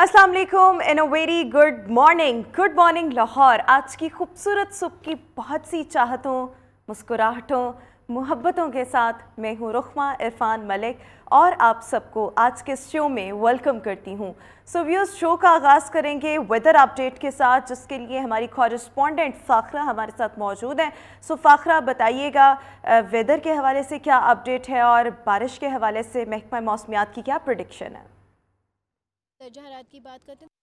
Aslam and a very good morning good morning Lahore आज की खूबसूरत सुबह की बहुत सी चाहतों मुस्कुराहटों मोहब्बतों के साथ मैं हूँ रुखमा इरफान मलिक और आप सबको आज के शो में वेलकम करती हूँ सो व्यूज़ शो का आगाज़ करेंगे वेदर अपडेट के साथ जिसके लिए हमारी कॉरस्पॉन्डेंट फ़ाखरा हमारे साथ मौजूद हैं सो फ़ाखरा बताइएगा वेदर के हवाले से क्या अपडेट है और बारिश के हवाले से महकमा मौसमियात की क्या प्रडिक्शन है तर्जहरात की बात करते हैं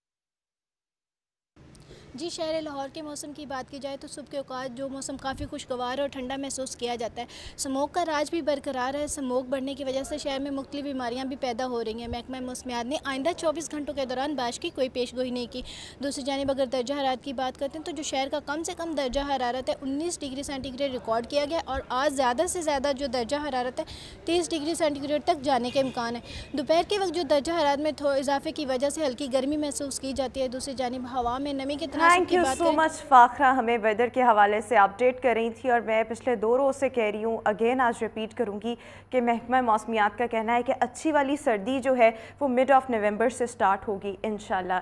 जी शहर लाहौर के मौसम की बात की जाए तो सुबह के अवकात जो मौसम काफ़ी खुशगवार और ठंडा महसूस किया जाता है स्मोक का राज भी बरकरार है स्मोक बढ़ने की वजह से शहर में मुख्तलि बीमारियाँ भी पैदा हो रही हैं महकमा मौसमियात ने आइंदा चौबीस घंटों के दौरान बारिश की कोई पेशगोई नहीं की दूसरी जानब अगर दर्जा हरारत की बात करते हैं तो जो शहर का कम से कम दर्जा हरारत है उन्नीस डिग्री सेंटीग्रेड रिकॉर्ड किया गया और आज ज़्यादा से ज़्यादा जो दर्जा हरारत है तीस डिग्री सेंटीग्रेड तक जाने के इम्कान है दोपहर के वक्त जो दर्जा हरारत में इजाफे की वजह से हल्की गर्मी महसूस की जाती है दूसरी जानब हवा में नमी के thank you so much Fakhra हमें वेदर के हवाले से अपडेट कर रही थी और मैं पिछले दो रोज़ से कह रही हूँ अगेन आज रिपीट करूँगी कि महकमा मौसमियात का कहना है कि अच्छी वाली सर्दी जो है वो मिड ऑफ नवंबर से स्टार्ट होगी इन शाला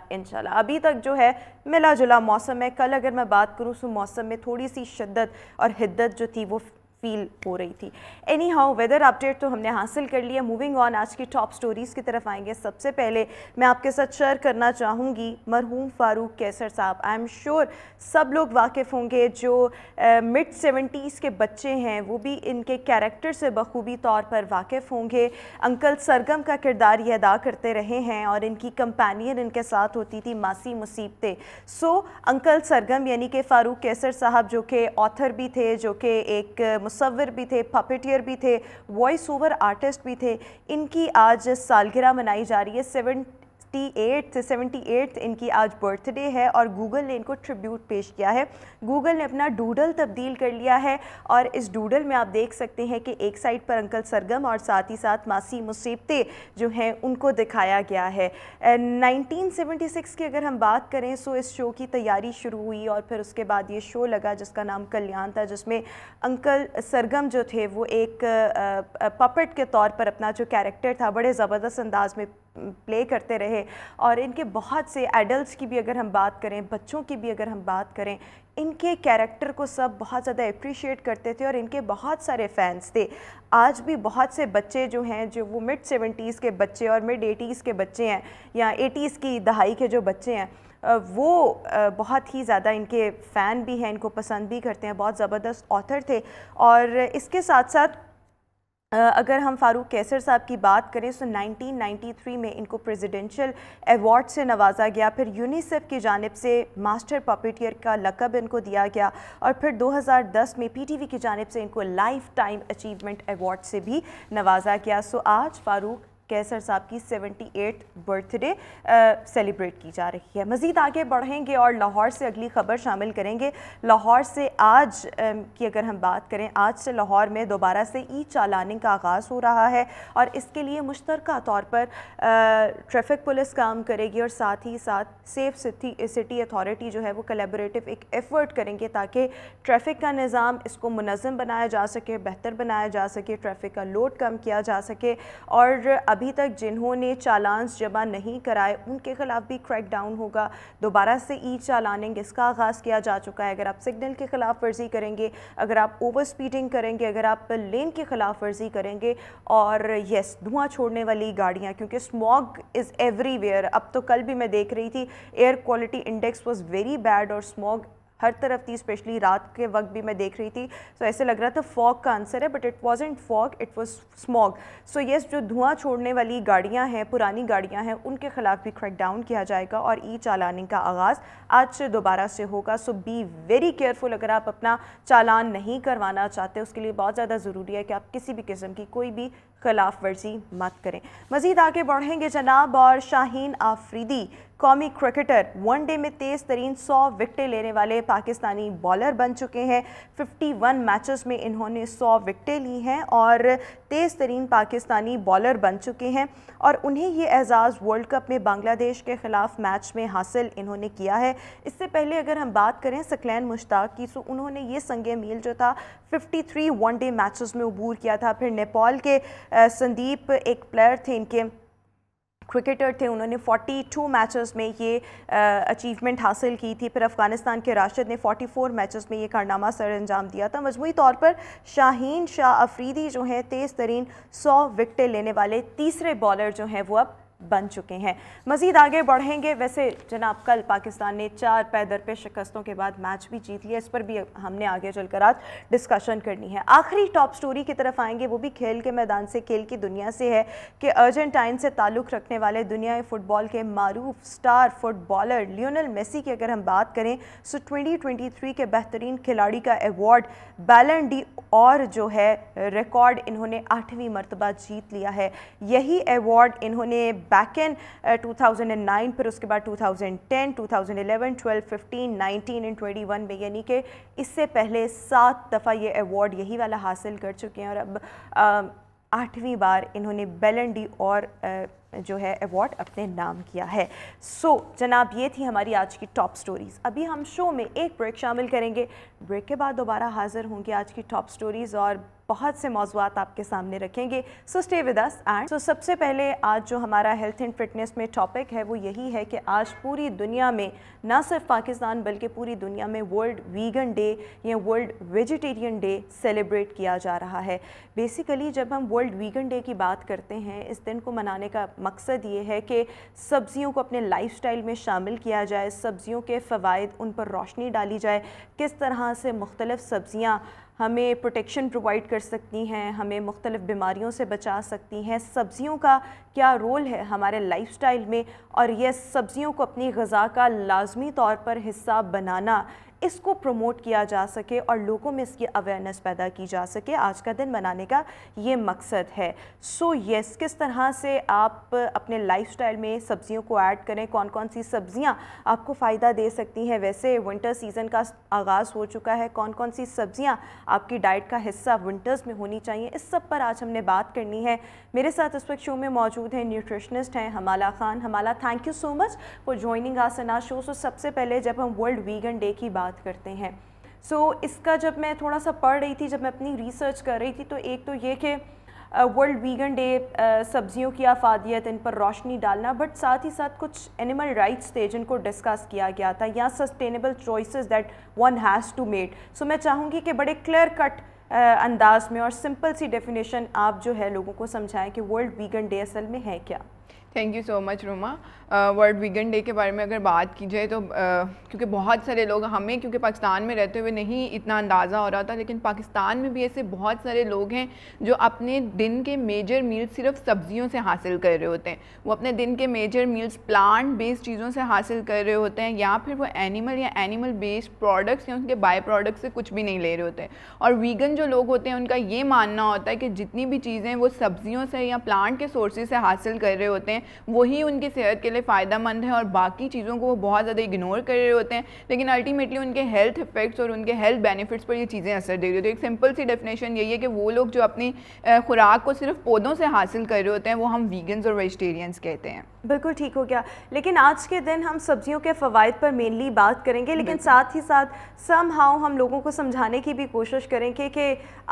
अभी तक जो है मिला जुला मौसम है कल अगर मैं बात करूँ सो मौसम में थोड़ी सी शिद्दत और हिद्दत जो थी वो फील हो रही थी एनी हाउ वेदर अपडेट तो हमने हासिल कर लिया मूविंग ऑन आज की टॉप स्टोरीज़ की तरफ आएंगे सबसे पहले मैं आपके साथ शेयर करना चाहूँगी मरहूम फ़ारूक कैसर साहब आई एम श्योर सब लोग वाकिफ़ होंगे जो मिड सेवेंटीज़ के बच्चे हैं वो भी इनके कैरेक्टर से बखूबी तौर पर वाकिफ़ होंगे अंकल सरगम का किरदार ये अदा करते रहे हैं और इनकी कंपेनियन इनके साथ होती थी मासी मुसीबतें सो so, अंकल सरगम यानी कि फ़ारूक कैसर साहब जो कि ऑथर भी थे जो कि एक मुसविर भी थे पपेटियर भी थे वॉइस ओवर आर्टिस्ट भी थे इनकी आज सालगिरह मनाई जा रही है सेवन एट्थ सेवेंटी एट्थ इनकी आज बर्थडे है और गूगल ने इनको ट्रिब्यूट पेश किया है गूगल ने अपना डूडल तब्दील कर लिया है और इस डूडल में आप देख सकते हैं कि एक साइड पर अंकल सरगम और साथ ही साथ मासी मुसीबते जो हैं उनको दिखाया गया है नाइनटीन की अगर हम बात करें सो इस शो की तैयारी शुरू हुई और फिर उसके बाद ये शो लगा जिसका नाम कल्याण था जिसमें अंकल सरगम जो थे वो एक पपट के तौर पर अपना जो कैरेक्टर था बड़े ज़बरदस्त अंदाज में प्ले करते रहे और इनके बहुत से एडल्ट्स की भी अगर हम बात करें बच्चों की भी अगर हम बात करें इनके कैरेक्टर को सब बहुत ज़्यादा अप्रिशिएट करते थे और इनके बहुत सारे फैंस थे आज भी बहुत से बच्चे जो हैं जो वो मिड सेवेंटीज़ के बच्चे और मिड एटीज़ के बच्चे हैं या एटीज़ की दहाई के जो बच्चे हैं वो बहुत ही ज़्यादा इनके फ़ैन भी हैं इनको पसंद भी करते हैं बहुत ज़बरदस्त ऑथर थे और इसके साथ साथ अगर हम फारूक कैसर साहब की बात करें तो 1993 में इनको प्रेसिडेंशियल एवॉर्ड से नवाजा गया फिर यूनिसेफ की जानब से मास्टर पॉपिटियर का लकब इनको दिया गया और फिर 2010 में पीटीवी की जानब से इनको लाइफ टाइम अचीवमेंट एवॉर्ड से भी नवाजा गया सो आज फारूक कैसर साहब की सेवेंटी एट बर्थडे सेलिब्रेट की जा रही है मज़ीद आगे बढ़ेंगे और लाहौर से अगली ख़बर शामिल करेंगे लाहौर से आज आ, की अगर हम बात करें आज से लाहौर में दोबारा से ई चालानिंग का आगाज़ हो रहा है और इसके लिए मुश्तर तौर पर ट्रैफिक पुलिस काम करेगी और साथ ही साथ सेफ सिटी सिटी अथॉरिटी जो है वो कलेबरेटिव एक एफ़र्ट करेंगे ताकि ट्रैफिक का निज़ाम इसको मुनज़म बनाया जा सके बेहतर बनाया जा सके ट्रैफिक का लोड कम किया जा सके और अभी तक जिन्होंने चालान्स जमा नहीं कराए उनके खिलाफ भी क्रैक डाउन होगा दोबारा से ई चालानिंग इसका आगाज़ किया जा चुका है अगर आप सिग्नल के खिलाफ वर्जी करेंगे अगर आप ओवर स्पीडिंग करेंगे अगर आप लेन के खिलाफ वर्जी करेंगे और यस धुआं छोड़ने वाली गाड़ियाँ क्योंकि स्मॉग इज़ एवरीवेयर अब तो कल भी मैं देख रही थी air quality index was very bad और स्मॉग हर तरफ थी स्पेशली रात के वक्त भी मैं देख रही थी सो so, ऐसे लग रहा था फॉग का आंसर है but it was and fog it was smog so yes जो धुआं छोड़ने वाली गाड़ियां हैं पुरानी गाड़ियां हैं उनके खिलाफ भी क्रैक डाउन किया जाएगा और ई चालानिंग का आगाज़ आज से दोबारा से होगा सो बी वेरी केयरफुल अगर आप अपना चालान नहीं करवाना चाहते उसके लिए बहुत ज़्यादा ज़रूरी है कि आप किसी भी किस्म की कोई भी खिलाफ वर्जी मत करें मजीद आगे बढ़ेंगे जनाब और शाहीन आफरीदी कौमी क्रिकेटर वनडे में तेज़ तरीन सौ विकटें लेने वाले पाकिस्तानी बॉलर बन चुके हैं 51 मैचेस में इन्होंने सौ विकटें ली हैं और तेज़ तरीन पाकिस्तानी बॉलर बन चुके हैं और उन्हें ये एज़ाज़ वर्ल्ड कप में बांग्लादेश के ख़िलाफ़ मैच में हासिल इन्होंने किया है इससे पहले अगर हम बात करें सकलैन मुश्ताक की तो उन्होंने ये संग मील जो था 53 वनडे मैचेस में अबूर किया था फिर नेपाल के संदीप एक प्लेयर थे इनके क्रिकेटर थे उन्होंने 42 मैचेस में ये अचीवमेंट हासिल की थी फिर अफ़गानिस्तान के राशिद ने 44 मैचेस में ये कारनामा सर अंजाम दिया था मजमू तौर पर शाहीन शाह अफरीदी जो हैं तेज़ तरीन सौ विकटें लेने वाले तीसरे बॉलर जो हैं वो अब बन चुके हैं मज़ीद आगे बढ़ेंगे वैसे जनाब कल पाकिस्तान ने चार पैदर पे शिकस्तों के बाद मैच भी जीत लिया इस पर भी हमने आगे चलकर आज डिस्कशन करनी है आखिरी टॉप स्टोरी की तरफ आएंगे वो भी खेल के मैदान से खेल की दुनिया से है कि अर्जेंटाइन से ताल्लुक़ रखने वाले दुनिया फ़ुटबॉल के मरूफ स्टार फुटबॉलर लियोनल मेसी की अगर हम बात करें सो ट्वेंटी के बेहतरीन खिलाड़ी का एवॉर्ड बैलन डी और जो है रिकॉर्ड इन्होंने आठवीं मरतबा जीत लिया है यही एवॉर्ड इन्होंने बैक इन 2009 फिर उसके बाद 2010 2011 12 15 19 एंड 21 में यानी कि इससे पहले सात दफ़ा ये अवार्ड यही वाला हासिल कर चुके हैं और अब आठवीं बार इन्होंने बेलन डी और जो है अवार्ड अपने नाम किया है सो so, जनाब ये थी हमारी आज की टॉप स्टोरीज़ अभी हम शो में एक ब्रेक शामिल करेंगे ब्रेक के बाद दोबारा हाज़िर होंगे आज की टॉप स्टोरीज़ और बहुत से मौजूद आपके सामने रखेंगे so stay with us and so सबसे पहले आज जो हमारा हेल्थ एंड फिटनेस में टॉपिक है वो यही है कि आज पूरी दुनिया में ना सिर्फ पाकिस्तान बल्कि पूरी दुनिया में वर्ल्ड वीगन डे या वर्ल्ड वेजिटेरियन डे सेलिब्रेट किया जा रहा है बेसिकली जब हम वर्ल्ड वीगन डे की बात करते हैं इस दिन को मनाने का मकसद ये है कि सब्ज़ियों को अपने लाइफ में शामिल किया जाए सब्ज़ियों के फ़वाद उन पर रोशनी डाली जाए किस तरह से मुख्तलिफ़ सब्ज़ियाँ हमें प्रोटेक्शन प्रोवाइड कर सकती हैं हमें मुख्तलिफ़ बीमारियों से बचा सकती हैं सब्ज़ियों का क्या रोल है हमारे लाइफ में और यह सब्ज़ियों को अपनी गज़ा का लाजमी तौर पर हिस्सा बनाना इसको प्रमोट किया जा सके और लोगों में इसकी अवेयरनेस पैदा की जा सके आज का दिन मनाने का ये मकसद है सो so, येस yes, किस तरह से आप अपने लाइफ में सब्जियों को ऐड करें कौन कौन सी सब्जियाँ आपको फ़ायदा दे सकती हैं वैसे विंटर सीज़न का आगाज़ हो चुका है कौन कौन सी सब्जियाँ आपकी डाइट का हिस्सा विंटर्स में होनी चाहिए इस सब पर आज हमने बात करनी है मेरे साथ इस वक्त शो में मौजूद हैं न्यूट्रिशनिस्ट हैं Hamala Khan Hamala thank you so much for joining आसना शो सो सबसे पहले जब हम वर्ल्ड वीगन डे की बात बात करते हैं सो so, इसका जब मैं थोड़ा सा पढ़ रही थी जब मैं अपनी रिसर्च कर रही थी तो एक तो ये कि वर्ल्ड वीगन डे सब्जियों की आफादियत इन पर रोशनी डालना बट साथ ही साथ कुछ एनिमल राइट्स थे जिनको डिस्कस किया गया था या sustainable choices that one has to made so मैं चाहूँगी कि बड़े क्लियर कट अंदाज में और सिंपल सी डेफिनेशन आप जो है लोगों को समझाएं कि वर्ल्ड वीगन डे असल में है क्या thank you so much Roma world vegan day के बारे में अगर बात की जाए तो क्योंकि बहुत सारे लोग हमें क्योंकि पाकिस्तान में रहते हुए नहीं इतना अंदाज़ा हो रहा था लेकिन पाकिस्तान में भी ऐसे बहुत सारे लोग हैं जो अपने दिन के मेजर मील्स सिर्फ सब्जियों से हासिल कर रहे होते हैं वो अपने दिन के मेजर मील्स प्लांट बेस्ड चीज़ों से हासिल कर रहे होते हैं या फिर वो एनिमल या एनिमल बेस्ड प्रोडक्ट्स या उनके बाय प्रोडक्ट्स से कुछ भी नहीं ले रहे होते और वीगन जो लोग होते हैं उनका ये मानना होता है कि जितनी भी चीज़ें वो सब्जियों से या प्लांट के सोर्सेज से हासिल कर रहे होते हैं वही उनकी सेहत के लिए फ़ायदा है और बाकी चीज़ों को वो बहुत ज़्यादा इग्नोर कर रहे होते हैं लेकिन अल्टीमेटली उनके हेल्थ इफेक्ट्स और उनके हेल्थ बेनिफिट्स पर ये चीज़ें असर दे रही होती है एक सिंपल सी डेफिनेशन यही है कि वो लोग जो अपनी खुराक को सिर्फ पौधों से हासिल कर रहे होते हैं वो हम वीगन्स और वेजिटेरियंस कहते हैं बिल्कुल ठीक हो गया लेकिन आज के दिन हम सब्जियों के फ़वाद पर मेनली बात करेंगे लेकिन साथ ही साथ सम हाउ हम लोगों को समझाने की भी कोशिश करेंगे कि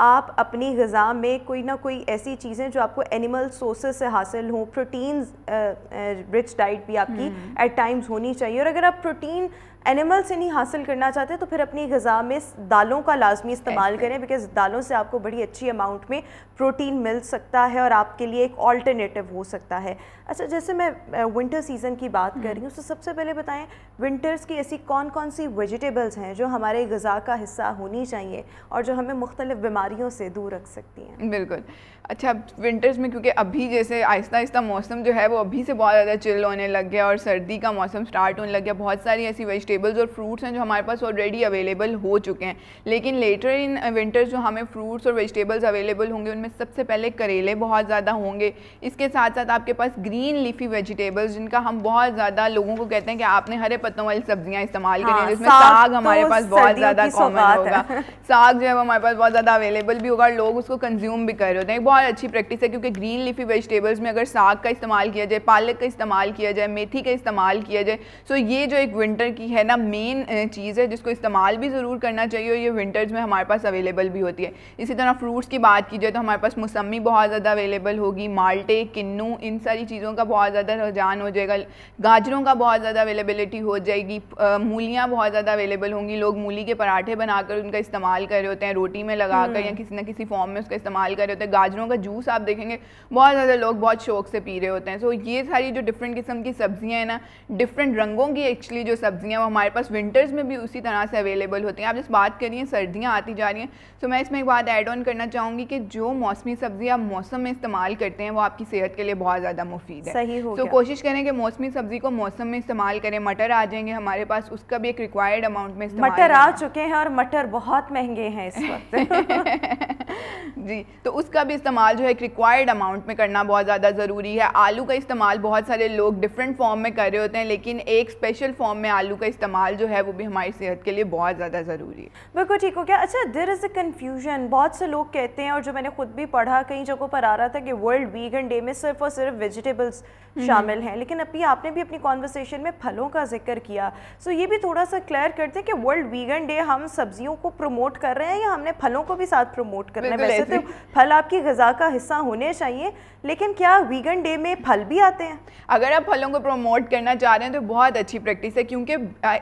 आप अपनी गज़ा में कोई ना कोई ऐसी चीज़ें जो आपको एनिमल सोर्सेज से हासिल हों प्रोटीन रिच डाइट भी आपकी एट टाइम्स हम्म। होनी चाहिए और अगर आप प्रोटीन एनिमल से नहीं हासिल करना चाहते तो फिर अपनी गज़ा में दालों का लाजमी इस्तेमाल करें बिकॉज़ दालों से आपको बड़ी अच्छी अमाउंट में प्रोटीन मिल सकता है और आपके लिए एक ऑल्टरनेटिव हो सकता है अच्छा जैसे मैं विंटर सीज़न की बात कर रही हूँ हम्म। तो सबसे पहले बताएं विंटर्स की ऐसी कौन कौन सी वेजिटेबल्स हैं जो हमारे गज़ा का हिस्सा होनी चाहिए और जो हमें मुख्तलिफ बीमारियों से दूर रख सकती हैं बिल्कुल अच्छा अब विंटर्स में क्योंकि अभी जैसे आहिस्ता आहिस्ता मौसम जो है वो अभी से बहुत ज़्यादा चिल होने लग गया और सर्दी का मौसम स्टार्ट होने लग गया बहुत सारी ऐसी वेजिटेबल्स और फ्रूट्स हैं जो हमारे पास ऑलरेडी अवेलेबल हो चुके हैं लेकिन लेटर इन विंटर्स जो हमें फ्रूट्स और वेजिटेबल्स अवेलेबल होंगे उनमें में सबसे पहले करेले बहुत ज़्यादा होंगे इसके साथ साथ आपके पास ग्रीन लीफी वेजिटेबल्स जिनका हम बहुत ज़्यादा लोगों को कहते हैं कि आपने हरे पत्तों वाली सब्जियाँ इस्तेमाल हाँ, करें जिसमें साग तो हमारे पास बहुत ज़्यादा कॉमन होगा साग जो है हमारे पास बहुत ज़्यादा अवेलेबल भी होगा लोग उसको कंज्यूम भी कर रहे होते हैं एक बहुत अच्छी प्रैक्टिस है क्योंकि ग्रीन लीफी वेजिटेबल्स में अगर साग का इस्तेमाल किया जाए पालक का इस्तेमाल किया जाए मेथी का इस्तेमाल किया जाए सो तो ये जो एक विंटर की है ना मेन चीज़ है जिसको इस्तेमाल भी ज़रूर करना चाहिए और ये विंटर्स में हमारे पास अवेलेबल भी होती है इसी तरह फ्रूट्स की बात की जाए तो हमारे हमारे पास मौसमी बहुत ज़्यादा अवेलेबल होगी माल्टे किन्नू इन सारी चीज़ों का बहुत ज़्यादा रुझान हो जाएगा गाजरों का बहुत ज़्यादा अवेलेबिलिटी हो जाएगी मूलियाँ बहुत ज़्यादा अवेलेबल होंगी लोग मूली के पराठे बनाकर उनका इस्तेमाल कर रहे होते हैं रोटी में लगा कर या हम्म। किसी न किसी फॉर्म में उसका इस्तेमाल कर रहे होते हैं गाजरों का जूस आप देखेंगे बहुत ज़्यादा लोग बहुत शौक से पी रहे होते हैं सो ये सारी जो डिफरेंट किस्म की सब्ज़ियाँ हैं ना डिफरेंट रंगों की एक्चुअली जो सब्ज़ियाँ वो हमारे पास विंटर्स में भी उसी तरह से अवेलेबल होती हैं आप जिस बात करिए सर्दियाँ आती जा रही हैं तो मैं इसमें एक बात ऐड ऑन करना चाहूँगी कि जो मौसमी सब्ज़ियाँ मौसम में इस्तेमाल करते हैं वो आपकी सेहत के लिए बहुत ज़्यादा मुफीद है सही हो तो कोशिश करें कि मौसमी सब्ज़ी को मौसम में इस्तेमाल करें मटर आ जाएंगे हमारे पास उसका भी एक रिक्वायर्ड अमाउंट में मटर आ चुके हैं और मटर बहुत महंगे हैं इस वक्त जी तो उसका भी इस्तेमाल जो है एक रिक्वायर्ड अमाउंट में करना बहुत ज़्यादा ज़रूरी है आलू का इस्तेमाल बहुत सारे लोग डिफरेंट फॉर्म में कर रहे होते हैं लेकिन एक स्पेशल फॉर्म में आलू का इस्तेमाल जो है वो भी हमारी सेहत के लिए बहुत ज़्यादा ज़रूरी है बिल्कुल ठीक हो गया अच्छा देर इज़ अ कन्फ्यूजन बहुत से लोग कहते हैं और जो मैंने खुद भी पढ़ा कई जगहों पर आ रहा था कि वर्ल्ड वीगन डे में सिर्फ और सिर्फ वेजिटेबल्स हम्म। शामिल हैं लेकिन अभी आपने भी अपनी कॉन्वर्सेशन में फलों का जिक्र किया सो ये भी थोड़ा सा क्लियर करते हैं कि वर्ल्ड वीगन डे हम सब्जियों को प्रमोट कर रहे हैं या हमने फलों को भी साथ प्रमोट कर रहे हैं वैसे तो फल आपकी गज़ा का हिस्सा होने चाहिए लेकिन क्या वीगन डे में फल भी आते हैं अगर आप फलों को प्रमोट करना चाह रहे हैं तो बहुत अच्छी प्रैक्टिस है क्योंकि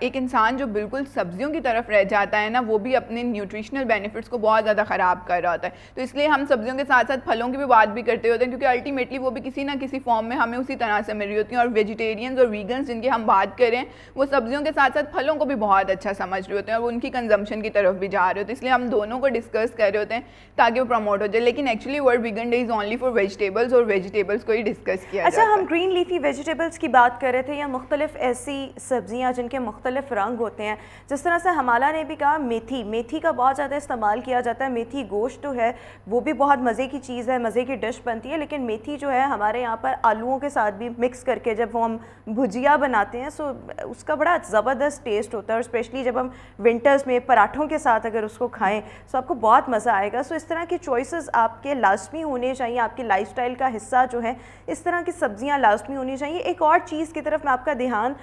एक इंसान जो बिल्कुल सब्जियों की तरफ रह जाता है ना वो भी अपने न्यूट्रिशनल बेनिफिट्स को बहुत ज़्यादा ख़राब कर रहा होता है तो इसलिए हम सब सब्जियों के साथ साथ फलों की भी बात भी करते होते हैं क्योंकि अल्टीमेटली वो भी किसी ना किसी फॉर्म में हमें उसी तरह से मिल रही होती हैं और वेजिटेरियंस और वीगन्स जिनकी हम बात करें वो सब्जियों के साथ साथ फलों को भी बहुत अच्छा समझ रहे होते हैं और उनकी कंजम्पन की तरफ भी जा रहे होते हैं इसलिए हम दोनों को डिस्कस कर रहे होते हैं ताकि वो प्रमोट हो जाए लेकिन actually world vegan day is only for vegetables और वेजिटेबल्स को ही डिस्कस किया अच्छा हम ग्रीन लीफी वेजिटेबल्स की बात कर रहे थे या मुख्तलिफ ऐसी सब्जियाँ जिनके मुख्तलिफ रंग होते हैं जिस तरह से हमाला ने भी कहा मेथी मेथी का बहुत ज़्यादा इस्तेमाल किया जाता है मेथी गोश्त तो है वो भी बहुत बहुत मज़े की चीज़ है मज़े की डिश बनती है लेकिन मेथी जो है हमारे यहाँ पर आलूओं के साथ भी मिक्स करके जब वो हम भुजिया बनाते हैं सो उसका बड़ा ज़बरदस्त टेस्ट होता है और स्पेशली जब हम विंटर्स में पराठों के साथ अगर उसको खाएँ सो आपको बहुत मज़ा आएगा सो इस तरह की चॉइसेस आपके लाजमी होने चाहिए आपकी लाइफ का हिस्सा जो है इस तरह की सब्ज़ियाँ लाजमी होनी चाहिए एक और चीज़ की तरफ मैं आपका ध्यान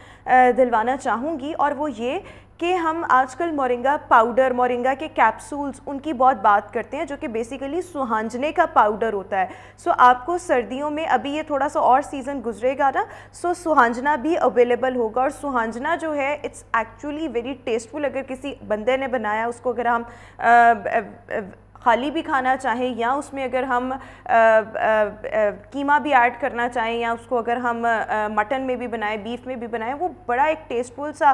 दिलवाना चाहूँगी और वो ये कि हम आजकल मोरिंगा पाउडर मोरिंगा के कैप्सूल्स उनकी बहुत बात करते हैं जो कि बेसिकली सुहांजने का पाउडर होता है सो so, आपको सर्दियों में अभी ये थोड़ा सा और सीज़न गुजरेगा ना सो so, सुहांजना भी अवेलेबल होगा और सुहांजना जो है इट्स एक्चुअली वेरी टेस्टफुल अगर किसी बंदे ने बनाया उसको अगर हम आ, आ, आ, खाली भी खाना चाहें या उसमें अगर हम आ, आ, कीमा भी ऐड करना चाहें या उसको अगर हम मटन में भी बनाएं बीफ में भी बनाएं वो बड़ा एक टेस्टफुल सा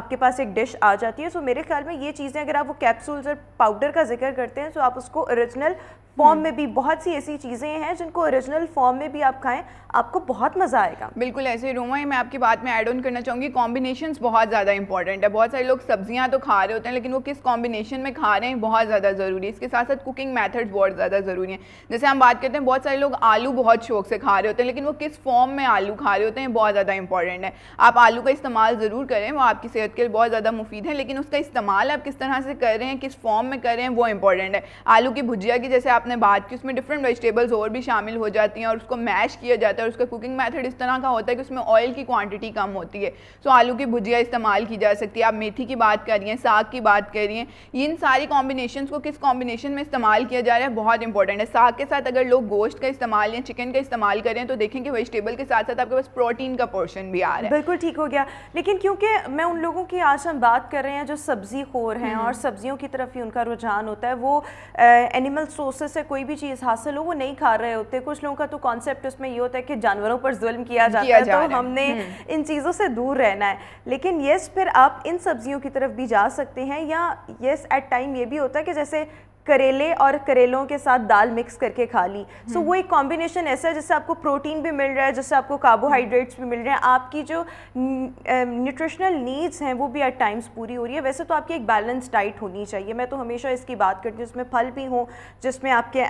आपके पास एक डिश आ जाती है सो मेरे ख्याल में ये चीज़ें अगर आप वो कैप्सूल्स और पाउडर का जिक्र करते हैं तो आप उसको ओरिजिनल फॉर्म हम्म। में भी बहुत सी ऐसी चीज़ें हैं जिनको ओरिजिनल फॉर्म में भी आप खाएं आपको बहुत मज़ा आएगा बिल्कुल ऐसे रोमा मैं आपकी बात में ऐड ऑन करना चाहूँगी कॉम्बिनेशन बहुत ज़्यादा इंपॉर्टेंट है बहुत सारे लोग सब्जियाँ तो खा रहे होते हैं लेकिन वो किस कॉम्बिनेशन में खा रहे हैं बहुत ज़्यादा ज़रूरी है इसके साथ साथ कुकिंग मैथड्स बहुत ज़्यादा ज़रूरी हैं जैसे हम बात करते हैं बहुत सारे लोग आलू बहुत शौक से खा रहे होते हैं लेकिन वो किस फॉर्म में आलू खा रहे होते हैं बहुत ज़्यादा इंपॉर्टेंट है आप आलू का इस्तेमाल ज़रूर करें वो आपकी सेहत के लिए बहुत ज़्यादा मुफीद है लेकिन उसका इस्तेमाल आप किस तरह से कर रहे हैं किस फॉर्म में कर रहे हैं वो इंपॉर्टेंट है आलू की भुजिया की जैसे आप आपने बात की उसमें डिफरेंट वेजिटेबल्स और भी शामिल हो जाती हैं और उसको मैश किया जाता है और उसका कुकिंग मेथड इस तरह का होता है कि उसमें ऑयल की क्वांटिटी कम होती है सो आलू की भुजिया इस्तेमाल की जा सकती है आप मेथी की बात कर रही हैं साग की बात कर रही हैं इन सारी कॉम्बिनेशन को किस कॉम्बिनेशन में इस्तेमाल किया जा रहा है बहुत इंपॉर्टेंट है साग के साथ अगर लोग गोश्त का इस्तेमाल या चिकन का इस्तेमाल करें तो देखें कि वेजिटेबल के साथ साथ आपके पास प्रोटीन का पोर्शन भी आ रहा है बिल्कुल ठीक हो गया लेकिन क्योंकि मैं उन लोगों की आज हम बात कर रहे हैं जो सब्जी खोर हैं हम्म। और सब्जियों की तरफ ही उनका रुझान होता है वो एनिमल सोर्स से कोई भी चीज़ हासिल हो वो नहीं खा रहे होते कुछ लोगों का तो कॉन्सेप्ट उसमें ये होता है कि जानवरों पर जुल्म किया जाता किया है तो जा तो हमने हम्म। इन चीज़ों से दूर रहना है लेकिन यस फिर आप इन सब्जियों की तरफ भी जा सकते हैं या यस एट टाइम ये भी होता है कि जैसे करेले और करेलों के साथ दाल मिक्स करके खा ली सो so, हम्म। वो एक कॉम्बिनेशन ऐसा है जिससे आपको प्रोटीन भी मिल रहा है जिससे आपको कार्बोहाइड्रेट्स भी मिल रहे हैं आपकी जो न्यूट्रिशनल नीड्स हैं वो भी एट टाइम्स पूरी हो रही है वैसे तो आपकी एक बैलेंस डाइट होनी चाहिए मैं तो हमेशा इसकी बात करती हूँ जिसमें फल भी हों जिसमें आपके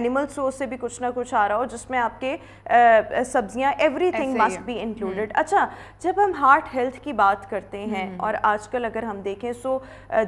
एनिमल सोर्स से भी कुछ ना कुछ आ रहा हो जिसमें आपके सब्जियाँ everything must be included अच्छा जब हम हार्ट हेल्थ की बात करते हैं हम्म। और आजकल अगर हम देखें सो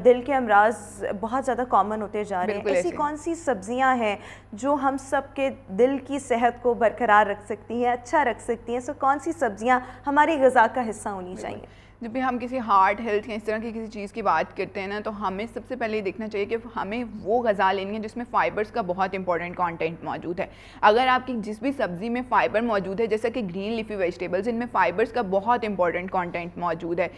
दिल के अमराज बहुत ज़्यादा कॉमन होते जा रहे हैं हैं ऐसी कौन सी सब्जियां हैं जो हम सब के दिल की सेहत को बरकरार रख सकती हैं अच्छा रख सकती हैं सो कौन सी सब्जियां हमारी गज़ा का हिस्सा होनी चाहिए जब भी हम किसी हार्ट हेल्थ या इस तरह की किसी चीज़ की बात करते हैं ना तो हमें सबसे पहले देखना चाहिए कि हमें वो गज़ा लेनी है जिसमें फ़ाइबर्स का बहुत इंपॉर्टेंट कॉन्टेंट मौजूद है अगर आपकी जिस भी सब्ज़ी में फ़ाइबर मौजूद है जैसा कि ग्रीन लिफी वेजिटेबल्स इनमें फ़ाइबर्स का बहुत इंपॉर्टेंट कॉन्टेंट मौजूद है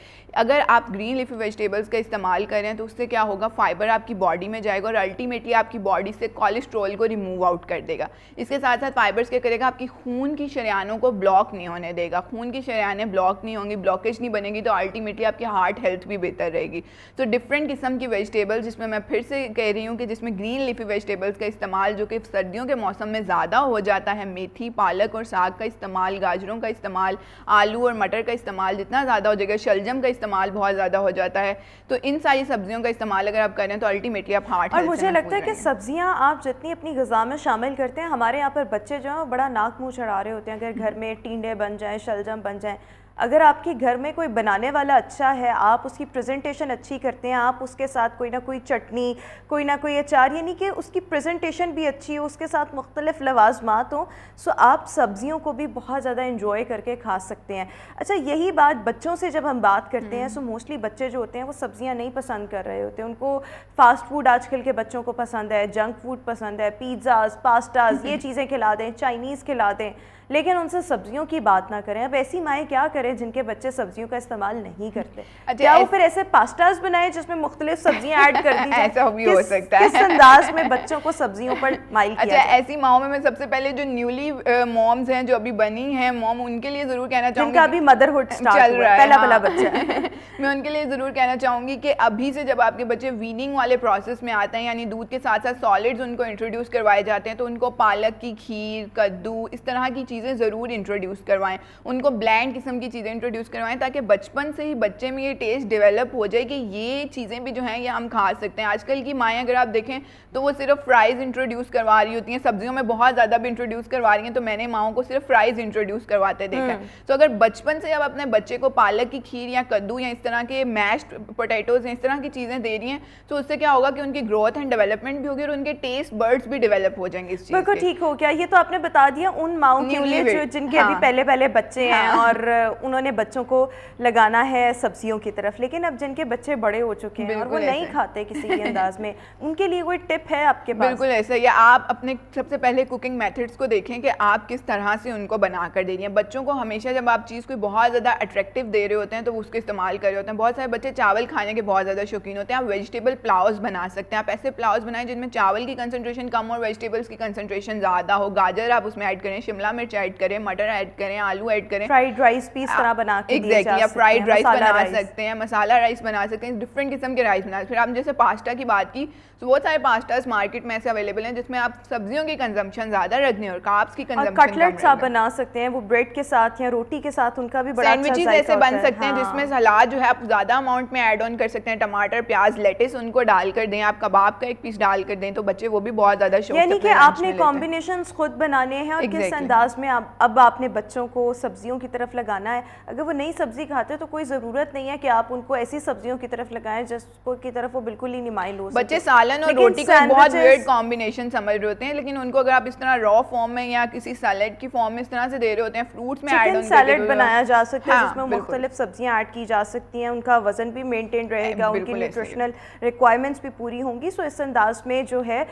अगर आप ग्रीन लिफी वेजिटेबल्स का इस्तेमाल करें तो उससे क्या होगा फ़ाइबर आपकी बॉडी में जाएगा और अल्टीमेटली आपकी बॉडी से कोलेस्ट्रोल को रिमूव आउट कर देगा इसके साथ साथ फाइबर्स क्या करेगा आपकी खून की शरियानों को ब्लॉक नहीं होने देगा खून की शरियाने ब्लॉक नहीं होंगी ब्लॉकेज नहीं बनेगी तो अल्टीमेटली आपकी हार्ट हेल्थ भी बेहतर रहेगी तो डिफरेंट किस्म की वेजिटेबल्स जिसमें मैं फिर से कह रही हूँ कि जिसमें ग्रीन लीफी वेजिटेबल्स का इस्तेमाल जो कि सर्दियों के मौसम में ज़्यादा हो जाता है मेथी पालक और साग का इस्तेमाल गाजरों का इस्तेमाल आलू और मटर का इस्तेमाल जितना ज़्यादा हो जाएगा शलजम का इस्तेमाल बहुत ज़्यादा हो जाता है तो इन सारी सब्जियों का इस्तेमाल अगर आप करें तो अल्टीमेटली आप हार्ट और मुझे लगता है कि सब्जियाँ आप जितनी अपनी गजा में शामिल करते हैं हमारे यहाँ पर बच्चे जो हैं बड़ा नाक मुँह चढ़ा रहे होते हैं अगर घर में टीडे बन जाएँ शलजम बन जाएँ अगर आपके घर में कोई बनाने वाला अच्छा है आप उसकी प्रेजेंटेशन अच्छी करते हैं आप उसके साथ कोई ना कोई चटनी कोई ना कोई अचार यानी कि उसकी प्रेजेंटेशन भी अच्छी हो उसके साथ मुख्तलिफ लवाजमात हों सो आप सब्जियों को भी बहुत ज़्यादा इन्जॉय करके खा सकते हैं अच्छा यही बात बच्चों से जब हम बात करते हैं सो हम्म। मोस्टली बच्चे जो होते हैं वो सब्ज़ियाँ नहीं पसंद कर रहे होते उनको फ़ास्ट फूड आजकल के बच्चों को पसंद है जंक फूड पसंद है पिज़्ज़ाज़ पास्ताज़ ये चीज़ें खिला दें चाइनीज़ खिला दें लेकिन उनसे सब्जियों की बात ना करें अब ऐसी माएँ क्या करें जिनके बच्चे सब्जियों का इस्तेमाल नहीं करते क्या अच्छा, फिर ऐसे पास्ताज बनाए जिसमें मुख्तलिफ सब्जियाँ ऐड कर दी ऐसा भी हो सकता है किस अंदाज में बच्चों को सब्जियों पर माइल अच्छा ऐसी माओ में मैं सबसे पहले जो न्यूली मॉम्स हैं जो अभी बनी हैं मॉम उनके लिए ज़रूर कहना चाहूँगी अभी मदरहुड चल रहा है पहला पहला हाँ। बच्चा मैं उनके लिए ज़रूर कहना चाहूंगी कि अभी से जब आपके बच्चे वीनिंग वाले प्रोसेस में आते हैं यानी दूध के साथ साथ सॉलिड्स उनको इंट्रोड्यूस करवाए जाते हैं तो उनको पालक की खीर कद्दू इस तरह की चीज़ चीज़ें ज़रूर इंट्रोड्यूस करवाएं उनको ब्लैंड किस्म की चीज़ें इंट्रोड्यूस करवाएं ताकि बचपन से ही बच्चे में ये टेस्ट डेवलप हो जाए कि ये चीज़ें भी जो हैं ये हम खा सकते हैं आजकल की माएँ अगर आप देखें तो वो सिर्फ फ्राइज़ इंट्रोड्यूस करवा रही होती हैं सब्जियों में बहुत ज़्यादा भी इंट्रोड्यूस करवा रही हैं तो मैंने माओं को सिर्फ फ्राइज़ इंट्रोड्यूस करवाते देखा है तो अगर बचपन से आप अपने बच्चे को पालक की खीर या कद्दू या इस तरह के मैश्ड पोटैटोज़ या इस तरह की चीज़ें दे रही हैं तो उससे क्या होगा कि उनकी ग्रोथ एंड डेवलपमेंट भी होगी और उनके टेस्ट बर्ड्स भी डेवलप हो जाएंगे इस चीज़ बिल्कुल ठीक हो गया ये तो आपने बता दिया उन माओ के फैमिली जिनके हाँ, अभी पहले पहले बच्चे हाँ, हैं और उन्होंने बच्चों को लगाना है सब्जियों की तरफ लेकिन अब जिनके बच्चे बड़े हो चुके हैं और वो नहीं खाते किसी भी अंदाज में उनके लिए कोई टिप है आपके पास बिल्कुल ऐसा या आप अपने सबसे पहले कुकिंग मेथड्स को देखें कि आप किस तरह से उनको बना कर दे रही हैं बच्चों को हमेशा जब आप चीज़ को बहुत ज़्यादा अट्रैक्टिव दे रहे होते हैं तो उसको इस्तेमाल कर रहे होते हैं बहुत सारे बच्चे चावल खाने के बहुत ज़्यादा शौकीन होते हैं आप वेजिटेबल प्लाउज बना सकते हैं आप ऐसे प्लाउज बनाएं जिनमें चावल की कंसनट्रेशन कम और वेजिटेबल्स की कंसनट्रेशन ज़्यादा हो गाजर आप उसमें ऐड करें शिमला मिर्च ऐड करें मटर ऐड करें आलू ऐड करें फ्राइड राइस पीस तरह बना के एग्जैक्टली आप फ्राइड राइस बना सकते हैं मसाला राइस बना सकते हैं डिफरेंट किस्म के राइस बना फिर आप जैसे पास्ता की बात की तो बहुत सारे पास्ताज मार्केट में ऐसे अवेलेबल हैं जिसमें आप सब्जियों की कंजम्पशन ज़्यादा रखनी और काप्स की कटलेट्स आप बना सकते हैं वो ब्रेड के साथ या रोटी के साथ उनका भी बड़ा सैंडविचेस अच्छा ऐसे बन सकते हैं जिसमें हाँ। सलाद जो है आप ज़्यादा अमाउंट में एड ऑन कर सकते हैं टमाटर प्याज लेटिस उनको डाल कर दें आप कबाब का एक पीस डाल कर दें तो बच्चे वो भी बहुत ज़्यादा शौक यानी कि आपने कॉम्बिनेशन खुद बनाने हैं और किस अंदाज में अब आपने बच्चों को सब्जियों की तरफ लगाना है अगर वो नई सब्जी खाते हैं तो कोई ज़रूरत नहीं है कि आप उनको ऐसी सब्जियों की तरफ लगाएं जिसको की तरफ वो बिल्कुल ही निमाइल हो बच्चे साल सालन और रोटी का बहुत वेड कॉम्बिनेशन समझ रहे होते हैं लेकिन उनको अगर आप इस तरह रॉ फॉर्म में या किसी सैलड की फॉर्म में इस तरह से दे रहे होते हैं फ्रूट्स में ऐड सैलड बनाया जा सकता है हाँ, जिसमें मुख्तलिफ सब्जियां ऐड की जा सकती हैं उनका वजन भी मेनटेन रहेगा उनकी न्यूट्रिशनल रिक्वायरमेंट्स भी पूरी होंगी सो इस अंदाज में जो है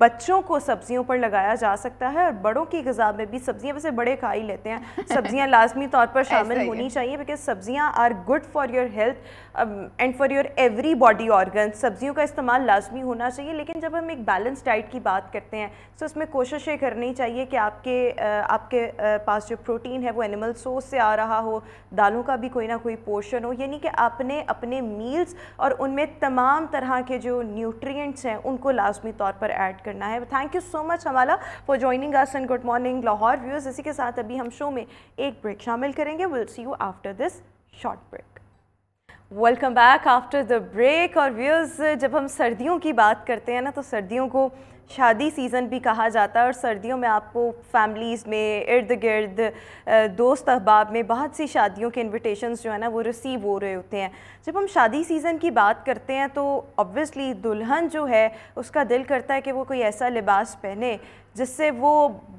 बच्चों को सब्जियों पर लगाया जा सकता है और बड़ों की गजा में भी सब्जियां वैसे बड़े खा ही लेते हैं सब्जियां लाजमी तौर पर शामिल होनी चाहिए बिकॉज सब्जियां are good for your health and for your every body organ सब्जियों का इस्तेमाल लाजमी होना चाहिए लेकिन जब हम एक बैलेंस डाइट की बात करते हैं तो इसमें कोशिश ये करनी चाहिए कि आपके uh, आपके uh, पास जो प्रोटीन है वो एनिमल सोर्स से आ रहा हो दालों का भी कोई ना कोई पोर्शन हो यानी कि आपने अपने मील्स और उनमें तमाम तरह के जो न्यूट्रियट्स हैं उनको लाजमी तौर पर ऐड करना है थैंक यू सो मच हमारा for joining us and good morning Lahore viewers इसी के साथ अभी हम शो में एक ब्रेक शामिल करेंगे will see you after this short break welcome back after the break और व्यूज़ जब हम सर्दियों की बात करते हैं ना तो सर्दियों को शादी सीज़न भी कहा जाता है और सर्दियों में आपको फैमिलीज़ में इर्द गिर्द दोस्त अहबाब में बहुत सी शादियों के इनविटेशंस जो है ना वो रिसीव हो रहे होते हैं जब हम शादी सीज़न की बात करते हैं तो ऑब्वियसली दुल्हन जो है उसका दिल करता है कि वो कोई ऐसा लिबास पहने जिससे वो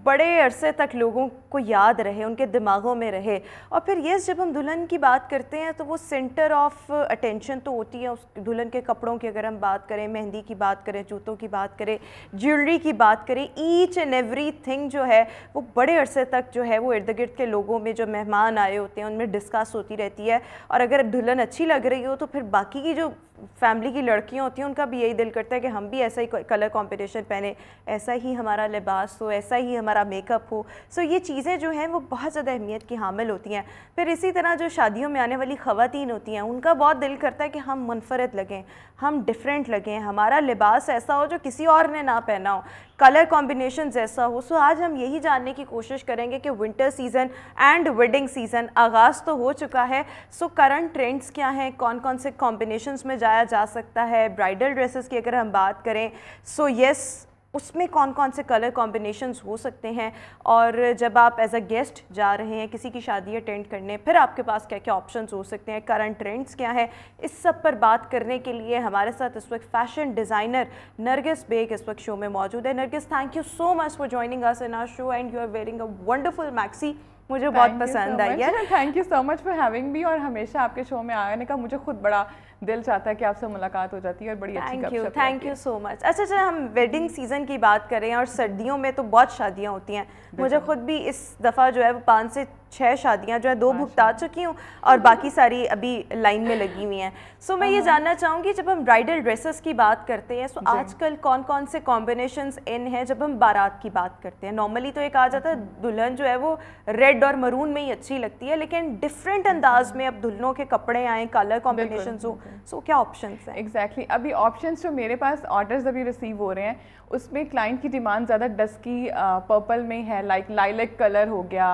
बड़े अरसे तक लोगों को याद रहे उनके दिमागों में रहे और फिर ये जब हम दुल्हन की बात करते हैं तो वो सेंटर ऑफ अटेंशन तो होती है उस दुल्हन के कपड़ों की अगर हम बात करें मेहंदी की बात करें जूतों की बात करें ज्वेलरी की बात करें ईच एंड एवरी थिंग जो है वो बड़े अरसे तक जो है वो इर्द गिर्द के लोगों में जो मेहमान आए होते हैं उनमें डिस्कस होती रहती है और अगर दुल्हन अच्छी लग रही हो तो फिर बाकी की जो फैमिली की लड़कियाँ होती हैं उनका भी यही दिल करता है कि हम भी ऐसा ही कलर कॉम्बिनेशन पहने ऐसा ही हमारा लिबास हो ऐसा ही हमारा मेकअप हो सो ये चीज़ें जो हैं वो बहुत ज़्यादा अहमियत की हामिल होती हैं फिर इसी तरह जो शादियों में आने वाली ख़वातीन होती हैं उनका बहुत दिल करता है कि हम मुनफरद लगें हम डिफरेंट लगें हमारा लिबास ऐसा हो जो किसी और ने ना पहना हो कलर कॉम्बिनेशन जैसा हो सो आज हम यही जानने की कोशिश करेंगे कि winter season and wedding season आगाज़ तो हो चुका है सो करंट ट्रेंड्स क्या हैं कौन कौन से कॉम्बिनेशन में जाया जा सकता है ब्राइडल ड्रेसेस की अगर हम बात करें सो so येस yes, उसमें कौन कौन से कलर कॉम्बिनेशंस हो सकते हैं और जब आप एज अ गेस्ट जा रहे हैं किसी की शादी अटेंड करने फिर आपके पास क्या क्या ऑप्शंस हो सकते हैं करंट ट्रेंड्स क्या है इस सब पर बात करने के लिए हमारे साथ इस वक्त फैशन डिज़ाइनर नरगिस बेग इस वक्त शो में मौजूद है Nargis thank you so much for joining us in our show and you are wearing a wonderful maxi मुझे बहुत पसंद आई है thank you so much for having me और हमेशा आपके शो में आने का मुझे खुद बड़ा दिल चाहता है कि आपसे मुलाकात हो जाती है और बड़ी thank you thank you so much अच्छा अच्छा हम वेडिंग सीज़न की बात करें और सर्दियों में तो बहुत शादियाँ होती हैं मुझे खुद भी इस दफ़ा जो है वो पाँच से छः शादियाँ जो है दो अच्छा। भुगता चुकी हूँ और बाकी सारी अभी लाइन में लगी हुई हैं सो मैं ये हाँ। जानना चाहूँगी जब हम ब्राइडल ड्रेसेस की बात करते हैं सो आजकल कौन कौन से कॉम्बिनेशन इन हैं जब हम बारात की बात करते हैं नॉर्मली तो एक आ जाता है अच्छा। दुल्हन जो है वो रेड और मरून में ही अच्छी लगती है लेकिन डिफरेंट अंदाज में अब दुल्हनों के कपड़े आए कलर कॉम्बिनेशन हो सो क्या ऑप्शन हैं एग्जैक्टली अभी ऑप्शन जो मेरे पास ऑर्डर अभी रिसीव हो रहे हैं उसमें क्लाइंट की डिमांड ज़्यादा डस्की पर्पल में है लाइक लाइलेक कलर हो गया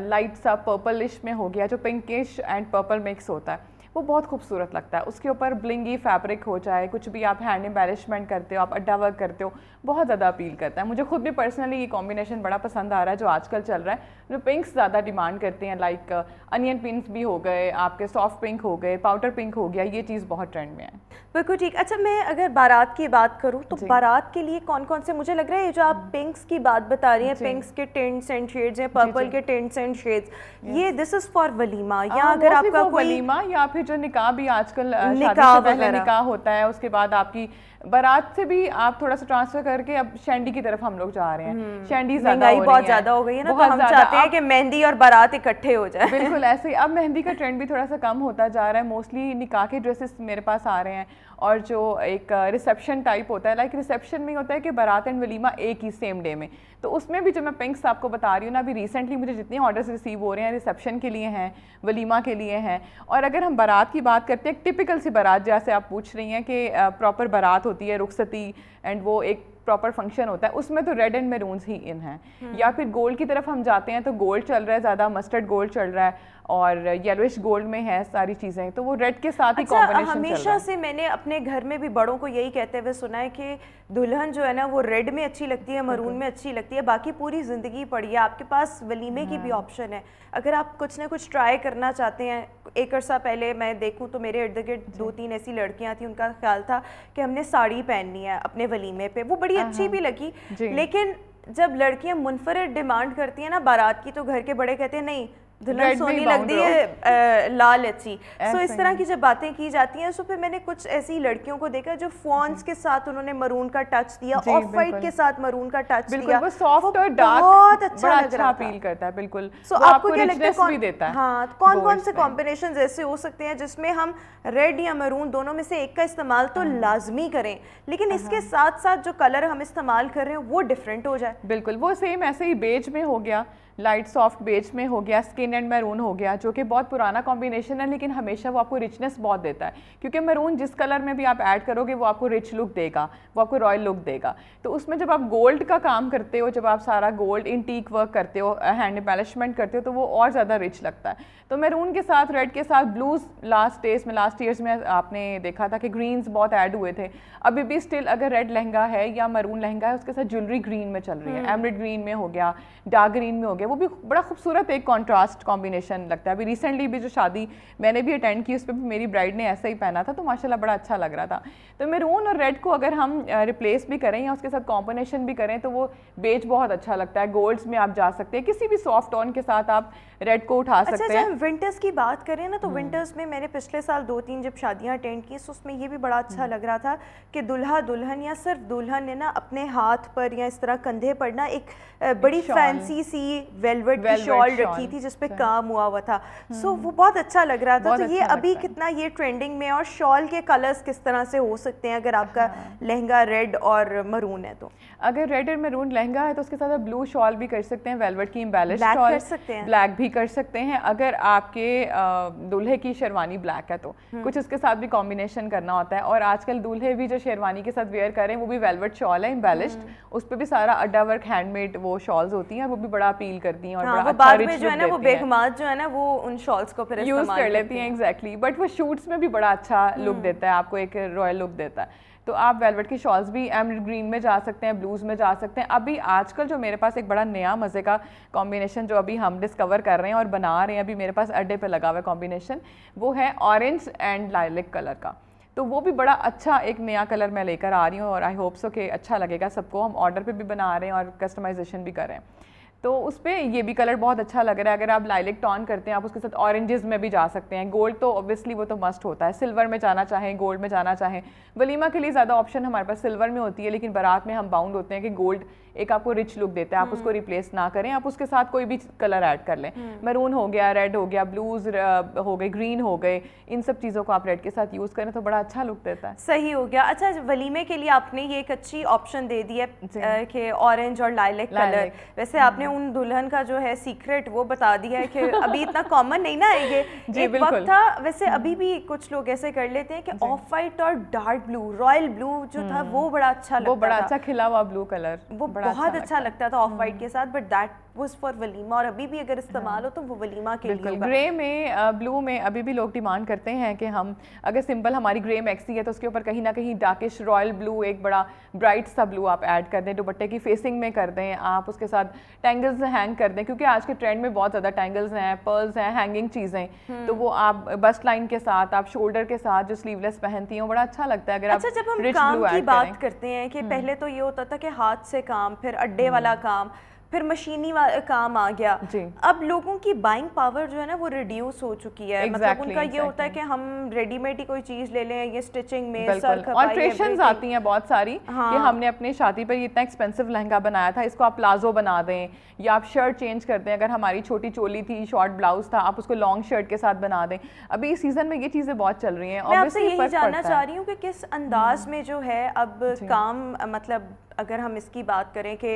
लाइट सा पर्पलिश में हो गया जो पिंकिश एंड पर्पल मिक्स होता है वो बहुत खूबसूरत लगता है उसके ऊपर ब्लिंगी फैब्रिक हो चाहे कुछ भी आप हैंड एम्बेलिशमेंट करते हो आप अड्डा वर्क करते हो बहुत ज़्यादा अपील करता है मुझे खुद भी पर्सनली ये कॉम्बिनेशन बड़ा पसंद आ रहा है जो आजकल चल रहा है जो पिंक्स ज़्यादा डिमांड करते हैं लाइक अनियन पिंक्स भी हो गए आपके सॉफ्ट पिंक हो गए पाउडर पिंक हो गया ये चीज़ बहुत ट्रेंड में है बिल्कुल ठीक अच्छा मैं अगर बारात की बात करूँ तो बारात के लिए कौन कौन से मुझे लग रहा है ये जो आप पिंक्स हम्म। की बात बता रही हैं पिंक्स के टेंट्स एंड शेड्स हैं पर्पल के टेंट्स एंड शेड्स ये दिस इज फॉर वलीमा या हाँ, अगर आपका वलीमा या फिर फिर जो निकाह भी आजकल निकाह पहले निकाह होता है उसके बाद आपकी बारात से भी आप थोड़ा सा ट्रांसफर करके अब शैंडी की तरफ हम लोग जा रहे हैं हम्म। शेंडी महंगाई बहुत ज्यादा हो गई है ना तो हम चाहते हैं कि मेहंदी और बारात इकट्ठे हो जाए बिल्कुल ऐसे ही अब मेहंदी का ट्रेंड भी थोड़ा सा कम होता जा रहा है मोस्टली निकाह के ड्रेसेस मेरे पास आ रहे हैं और जो एक रिसेप्शन टाइप होता है लाइक रिसेप्शन में होता है कि बारात एंड वलीमा एक ही सेम डे में तो उसमें भी जो मैं पिंक्स आपको बता रही हूँ ना अभी रिसेंटली मुझे जितने ऑर्डर्स रिसीव हो रहे हैं रिसेप्शन के लिए हैं वलीमा के लिए हैं और अगर हम बारात की बात करते हैं टिपिकल सी बारात जैसे आप पूछ रही हैं कि प्रॉपर बारात होती है रुखसती एंड वो एक प्रॉपर फंक्शन होता है उसमें तो रेड एंड मेरूनस ही इन हैं हम्म। या फिर गोल्ड की तरफ हम जाते हैं तो गोल्ड चल रहा है ज़्यादा मस्टर्ड गोल्ड चल रहा है और येलोइश गोल्ड में है सारी चीज़ें तो वो रेड के साथ ही अच्छा, कॉम्बिनेशन हमेशा से मैंने अपने घर में भी बड़ों को यही कहते हुए सुना है कि दुल्हन जो है ना वो रेड में अच्छी लगती है मरून में अच्छी लगती है बाकी पूरी ज़िंदगी पड़ी है आपके पास वलीमे की भी ऑप्शन हम्म। है अगर आप कुछ ना कुछ ट्राई करना चाहते हैं एक अर्सा पहले मैं देखूँ तो मेरे इर्द गिर्द दो तीन ऐसी लड़कियां थी उनका ख्याल था कि हमने साड़ी पहननी है अपने वलीमे पे वो बड़ी अच्छी हाँ, हाँ। भी लगी लेकिन जब लड़कियां मुनफरद डिमांड करती हैं ना बारात की तो घर के बड़े कहते हैं नहीं सोनी लग दी है लाल अच्छी सो so, इस तरह की जब बातें की जाती हैं सो फिर मैंने कुछ ऐसी लड़कियों को देखा जो के साथ उन्होंने मरून का टच दिया ऑफ वाइट के साथ मरून का टच दिया वो सॉफ्ट और डार्क बहुत अच्छा लग अच्छा रहा करता है बिल्कुल सो आपको क्या लगता है देता है हाँ, कौन कौन से कॉम्बिनेशन ऐसे हो सकते हैं जिसमें हम रेड या मरून दोनों में से एक का इस्तेमाल तो हम्म। लाजमी करें लेकिन इसके हाँ। साथ साथ जो कलर हम इस्तेमाल कर रहे हैं वो डिफरेंट हो जाए बिल्कुल वो सेम ऐसे ही बेज में हो गया लाइट सॉफ्ट बेज में हो गया स्किन एंड मैरून हो गया जो कि बहुत पुराना कॉम्बिनेशन है लेकिन हमेशा वो आपको रिचनेस बहुत देता है क्योंकि मैरून जिस कलर में भी आप ऐड करोगे वो आपको रिच लुक देगा वो आपको रॉयल लुक देगा तो उसमें जब आप गोल्ड का काम करते हो जब आप सारा गोल्ड इन टीक वर्क करते हो हैंड एम्बेलिशमेंट करते हो तो वो और ज़्यादा रिच लगता है तो मैरून के साथ रेड के साथ ब्लूज़ लास्ट डेज में लास्ट ईयर्स में आपने देखा था कि ग्रीन्स बहुत ऐड हुए थे अभी भी स्टिल अगर रेड लहंगा है या मैरून लहंगा है उसके साथ ज्वेलरी ग्रीन में चल रही है एमरेड हम्म। ग्रीन में हो गया डार्क ग्रीन में हो गया वो भी बड़ा खूबसूरत एक कॉन्ट्रास्ट कॉम्बिनेशन लगता है अभी रिसेंटली भी जो शादी मैंने भी अटेंड की उस पर मेरी ब्राइड ने ऐसा ही पहना था तो माशाल्लाह बड़ा अच्छा लग रहा था तो मेरून और रेड को अगर हम रिप्लेस भी करें या उसके साथ कॉम्बिनेशन भी करें तो वो बेच बहुत अच्छा लगता है गोल्ड्स में आप जा सकते हैं किसी भी सॉफ्ट टोन के साथ आप रेड को उठा अच्छा, सकते हैं अच्छा विंटर्स की बात करें ना तो विंटर्स हम्म। में मैंने पिछले साल दो तीन जब शादियां अटेंड की तो उसमें ये भी बड़ा अच्छा हम्म। लग रहा था कि दुल्हा दुल्हन या सिर्फ दुल्हन ने ना अपने हाथ पर या इस तरह कंधे पर ना एक बड़ी फैंसी सी वेलवेट की शॉल रखी थी जिसपे काम हुआ हुआ था सो हम्म। वो बहुत अच्छा लग रहा था तो ये अच्छा अभी कितना ये ट्रेंडिंग में और शॉल के कलर्स किस तरह से हो सकते हैं अगर आपका हाँ। लहंगा रेड और मरून है तो अगर रेड और मरून लहंगा है तो उसके साथ ब्लू शॉल भी कर सकते हैं वेलवेट की ब्लैक भी कर सकते हैं अगर आपके दूल्हे की शेरवानी ब्लैक है तो हम्म। कुछ उसके साथ भी कॉम्बिनेशन करना होता है और आजकल दूल्हे भी जो शेरवानी के साथ वेयर करें वो भी वेलवेट शॉल है इम्बेलिस्ड हम्म। उस पर भी सारा अड्डा वर्क हैंडमेड वो शॉल्स होती हैं और वो भी बड़ा अपील करती हैं और हाँ, अच्छा जो है ना वो जो है ना वो उन शॉल्स को फिर यूज़ कर लेती हैं एग्जैक्टली बट वो शूट्स में भी बड़ा अच्छा लुक हम्म। देता है आपको एक रॉयल लुक देता है तो आप वेलवेट की शॉल्स भी एम um, ग्रीन में जा सकते हैं ब्लूज़ में जा सकते हैं अभी आजकल जो मेरे पास एक बड़ा नया मज़े का कॉम्बिनेशन जो अभी हम डिस्कवर कर रहे हैं और बना रहे हैं अभी मेरे पास अड्डे पर लगा हुआ कॉम्बिनेशन वो है ऑरेंज एंड लाइलिक कलर का तो वो भी बड़ा अच्छा एक नया कलर मैं लेकर आ रही हूँ और आई होप सो कि अच्छा लगेगा सबको हम ऑर्डर पे भी बना रहे हैं और कस्टमाइजेशन भी कर रहे हैं तो उस पर ये भी कलर बहुत अच्छा लग रहा है अगर आप लाइलिक टॉन करते हैं आप उसके साथ ऑरेंजेस में भी जा सकते हैं गोल्ड तो ऑब्वियसली वो तो मस्ट होता है सिल्वर में जाना चाहें गोल्ड में जाना चाहें वलीमा के लिए ज़्यादा ऑप्शन हमारे पास सिल्वर में होती है लेकिन बारात में हम बाउंड होते हैं कि गोल्ड एक आपको रिच लुक देता है आप उसको रिप्लेस हम्म। ना करें आप उसके साथ कोई भी कलर ऐड कर लें मरून हम्म। हो गया रेड हो गया ब्लूज uh, हो गए ग्रीन हो गए इन सब चीज़ों को आप रेड के साथ यूज़ करें तो बड़ा अच्छा लुक देता है सही हो गया अच्छा वलीमे के लिए आपने ये एक अच्छी ऑप्शन दे दी है कि ऑरेंज और लाइलेक कलर वैसे आपने उन दुल्हन का जो है सीक्रेट वो बता दिया है कि अभी इतना कॉमन नहीं ना है ये एक वक्त था वैसे हम्म। अभी भी कुछ लोग ऐसे कर लेते हैं कि ऑफ वाइट और डार्क ब्लू रॉयल ब्लू जो था हम्म। वो बड़ा अच्छा लगता वो बड़ा अच्छा खिला हुआ ब्लू कलर वो बहुत अच्छा, अच्छा लगता था ऑफ वाइट हम्म। के साथ बट दैट वॉज फॉर वलीमा और अभी भी अगर इस्तेमाल हो हाँ। तो वो वलीमा के लिए ग्रे में ब्लू में अभी भी लोग डिमांड करते हैं कि हम अगर सिंपल हमारी ग्रे मैक्सी है तो उसके ऊपर कहीं ना कहीं डार्किश रॉयल ब्लू एक बड़ा ब्राइट सा ब्लू आप ऐड कर दें दुपट्टे की फेसिंग में कर दें आप उसके साथ टैंगल्स हैंग कर दें क्योंकि आज के ट्रेंड में बहुत ज़्यादा टैंगल्स हैं पर्ल्स हैं हैंगिंग चीज़ें हम्म। तो वो आप बस्ट लाइन के साथ आप शोल्डर के साथ जो स्लीवलेस पहनती हैं बड़ा अच्छा लगता है अगर अच्छा, आप जब हम काम की बात करते हैं कि हम्म। पहले तो ये होता था कि हाथ से काम फिर अड्डे हम्म। वाला काम फिर मशीनी काम आ गया अब लोगों की बाइंग पावर जो है ना वो रिड्यूस हो चुकी है मतलब exactly, मतलब उनका exactly. ये होता है कि हम रेडीमेड ही कोई चीज ले लें ये स्टिचिंग में ऑल्ट्रेशन आती हैं बहुत सारी हाँ। कि हमने अपने शादी पर इतना एक्सपेंसिव लहंगा बनाया था इसको आप प्लाजो बना दें या आप शर्ट चेंज कर दें अगर हमारी छोटी चोली थी शॉर्ट ब्लाउज था आप उसको लॉन्ग शर्ट के साथ बना दें अभी इस सीजन में ये चीजें बहुत चल रही है मैं यही जानना चाह रही हूँ कि किस अंदाज हाँ। में जो है अब काम मतलब अगर हम इसकी बात करें कि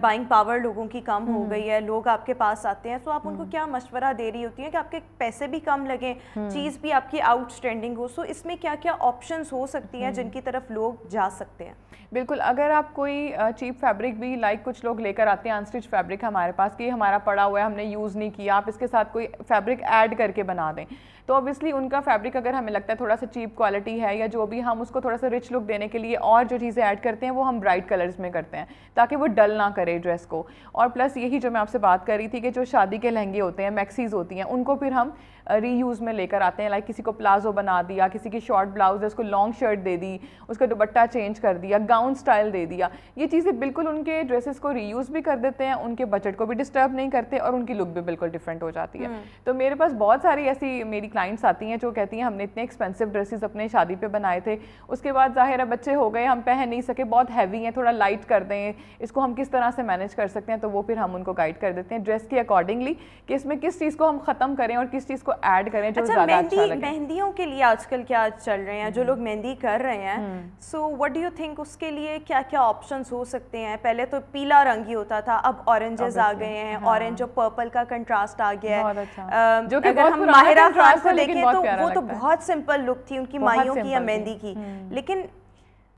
बाइंग पावर लोगों की कम हो हम्म। गई है लोग आपके पास आते हैं तो आप उनको हम्म। क्या मशवरा दे रही होती हैं कि आपके पैसे भी कम लगें हम्म। चीज़ भी आपकी आउटस्टैंडिंग हो सो इसमें क्या क्या ऑप्शन हो सकती हैं जिनकी तरफ लोग जा सकते हैं बिल्कुल अगर आप कोई चीप फैब्रिक भी लाइक कुछ लोग लेकर आते हैं अनस्टिच फैब्रिक हमारे पास कि हमारा पड़ा हुआ है हमने यूज़ नहीं किया आप इसके साथ कोई फैब्रिक ऐड करके बना दें तो ऑब्वियसली उनका फैब्रिक अगर हमें लगता है थोड़ा सा चीप क्वालिटी है या जो भी हम उसको थोड़ा सा रिच लुक देने के लिए और जो चीज़ें ऐड करते हैं वो हम ब्राइट कलर्स में करते हैं ताकि वो डल ना करे ड्रेस को और प्लस यही जो मैं आपसे बात कर रही थी कि जो शादी के लहंगे होते हैं मैक्सीज़ होती हैं उनको फिर हम रीयूज़ में लेकर आते हैं लाइक किसी को प्लाजो बना दिया किसी की शॉर्ट ब्लाउज़ है उसको लॉन्ग शर्ट दे दी उसका दुपट्टा चेंज कर दिया गाउन स्टाइल दे दिया ये चीज़ें बिल्कुल उनके ड्रेसेस को रीयूज़ भी कर देते हैं उनके बजट को भी डिस्टर्ब नहीं करते और उनकी लुक भी बिल्कुल डिफरेंट हो जाती है हम्म। तो मेरे पास बहुत सारी ऐसी मेरी क्लाइंट्स आती हैं जो कहती हैं हमने इतने एक्सपेंसिव ड्रेसेस अपने शादी पर बनाए थे उसके बाद ज़ाहिर है बच्चे हो गए हम पहन नहीं सके बहुत हैवी हैं थोड़ा लाइट कर दें इसको हम किस तरह से मैनेज कर सकते हैं तो वो फिर हम उनको गाइड कर देते हैं ड्रेस के अकॉर्डिंगली कि इसमें किस चीज़ को हम ख़त्म करें और किस चीज़ को ऐड करें जो तो अच्छा, ज्यादा अच्छा लगे मेहंदियों के लिए आजकल क्या चल रहे हैं जो हम्म। लोग मेहंदी कर रहे हैं so what do you think उसके लिए क्या क्या ऑप्शंस हो सकते हैं पहले तो पीला रंग ही होता था अब ऑरेंजेस आ गए हैं ऑरेंज हाँ। और पर्पल का कंट्रास्ट आ गया है अच्छा। जो कि अगर हम माहिरा खान को देखें तो वो तो बहुत सिंपल लुक थी उनकी माइयों की या मेहंदी की हम्म। लेकिन